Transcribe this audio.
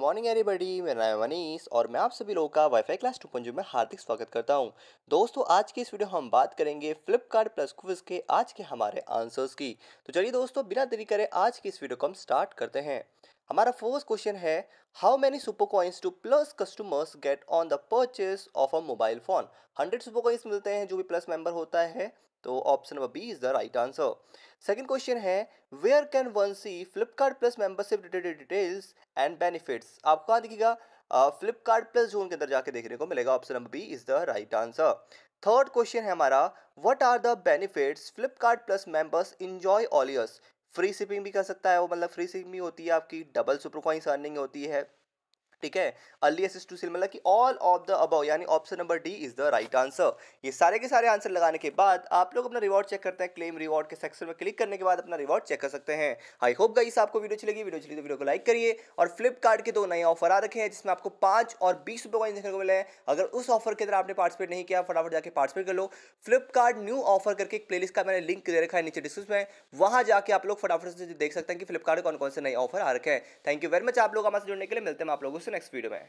morning everybody मेरा नाम मनीष और मैं आप सभी लोगों का वाईफाई क्लास टू पंजू में हार्दिक स्वागत करता हूं दोस्तों आज की इस वीडियो हम बात करेंगे फ्लिपकार्ट प्लस क्विज के आज के हमारे आंसर्स की तो चलिए दोस्तों बिना देरी करें आज की इस वीडियो को हम स्टार्ट करते हैं हमारा फर्स्ट क्वेश्चन है how many super coins do plus customers get on the purchase of a mobile phone hundred super coins मिलते हैं जो भी प्लस मेंबर होता है तो option number B is the right answer second question है where can one see Flipkart plus membership related details and benefits आप कहाँ दिखेगा फ्लिपकार्ट प्लस जोन के अंदर जाके देखने को मिलेगा option number B is the right answer third question है हमारा what are the benefits Flipkart plus members enjoy ऑलियर्स फ्री सिपिंग भी कर सकता है वो मतलब फ्री सिपिंग भी होती है आपकी डबल सुपर कॉइंस अर्निंग होती है ठीक है अर्ली एस टू सिल मतलब कि ऑल ऑफ द अबव यानी option number D is the right answer ये सारे के सारे आंसर लगाने के बाद आप लोग अपना रिवॉर्ड चेक करते हैं क्लेम रिवॉर्ड के सेक्शन में क्लिक करने के बाद अपना रिवॉर्ड चेक कर सकते हैं आई होप गाइस आपको वीडियो चलेगी वीडियो चली तो वीडियो को लाइक करिए और फ्लिपकार्ट के दो नए ऑफर आ रखे हैं जिसमें आपको पांच और बीस रुपए कॉइन देखने को मिले हैं अगर उस ऑफर के अंदर आपने पार्टिसिपेट नहीं किया फटाफट जाकर पार्टिसिपेट कर लो फ्लिपकार्ट न्यू ऑफर करके एक प्लेलिस्ट का मैंने लिंक दे रखा है नीचे डिस्क्रिप्शन में वहां जाकर आप लोग फटाफट से देख सकते हैं कि फ्लिपकार्ट कौन कौन से नए ऑफर आ रखे हैं थैंक यू वेरी मच आप लोग हमारे जुड़ने के लिए मिलते हैं आप लोगों से the next video में